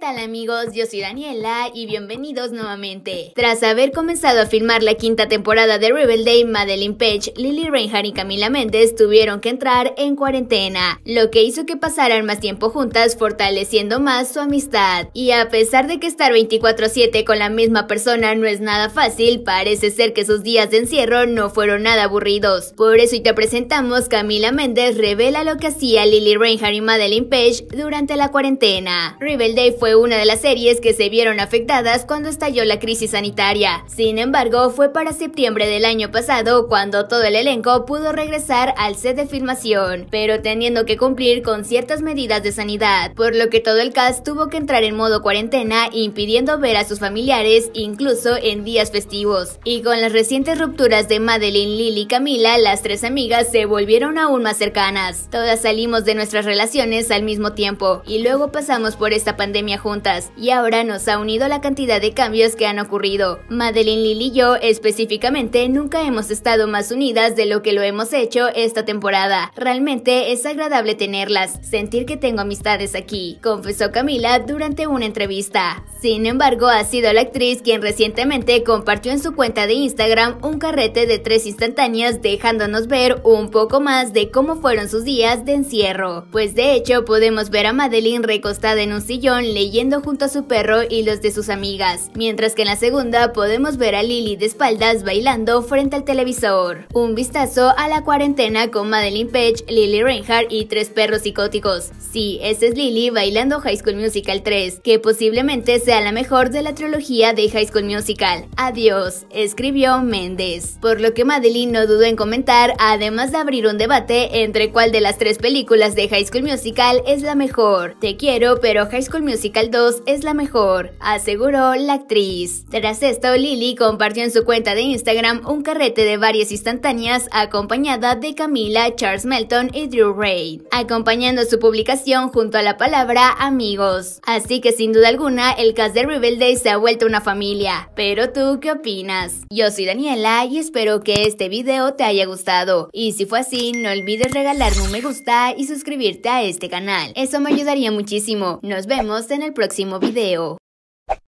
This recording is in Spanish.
tal amigos? Yo soy Daniela y bienvenidos nuevamente. Tras haber comenzado a filmar la quinta temporada de Day, Madeline Page, Lily Reinhardt y Camila Méndez tuvieron que entrar en cuarentena, lo que hizo que pasaran más tiempo juntas fortaleciendo más su amistad. Y a pesar de que estar 24/7 con la misma persona no es nada fácil, parece ser que sus días de encierro no fueron nada aburridos. Por eso y te presentamos Camila Méndez revela lo que hacía Lily Reinhardt y Madeline Page durante la cuarentena. Riverdale fue una de las series que se vieron afectadas cuando estalló la crisis sanitaria. Sin embargo, fue para septiembre del año pasado cuando todo el elenco pudo regresar al set de filmación, pero teniendo que cumplir con ciertas medidas de sanidad, por lo que todo el cast tuvo que entrar en modo cuarentena impidiendo ver a sus familiares incluso en días festivos. Y con las recientes rupturas de Madeline, Lily y Camila, las tres amigas se volvieron aún más cercanas. Todas salimos de nuestras relaciones al mismo tiempo y luego pasamos por esta pandemia juntas y ahora nos ha unido la cantidad de cambios que han ocurrido. Madeline, Lily y yo específicamente nunca hemos estado más unidas de lo que lo hemos hecho esta temporada. Realmente es agradable tenerlas, sentir que tengo amistades aquí, confesó Camila durante una entrevista. Sin embargo, ha sido la actriz quien recientemente compartió en su cuenta de Instagram un carrete de tres instantáneas dejándonos ver un poco más de cómo fueron sus días de encierro. Pues de hecho podemos ver a Madeline recostada en un sillón leyendo yendo junto a su perro y los de sus amigas, mientras que en la segunda podemos ver a Lily de espaldas bailando frente al televisor. Un vistazo a la cuarentena con Madeline Page, Lily Reinhardt y tres perros psicóticos. Sí, ese es Lily bailando High School Musical 3, que posiblemente sea la mejor de la trilogía de High School Musical. Adiós, escribió Méndez. Por lo que Madeline no dudó en comentar, además de abrir un debate entre cuál de las tres películas de High School Musical es la mejor. Te quiero, pero High School Musical 2 es la mejor, aseguró la actriz. Tras esto, Lily compartió en su cuenta de Instagram un carrete de varias instantáneas acompañada de Camila, Charles Melton y Drew Ray, acompañando su publicación junto a la palabra amigos. Así que sin duda alguna, el cast de Rebelde se ha vuelto una familia. Pero tú, ¿qué opinas? Yo soy Daniela y espero que este video te haya gustado. Y si fue así, no olvides regalarme un me gusta y suscribirte a este canal. Eso me ayudaría muchísimo. Nos vemos en el próximo video.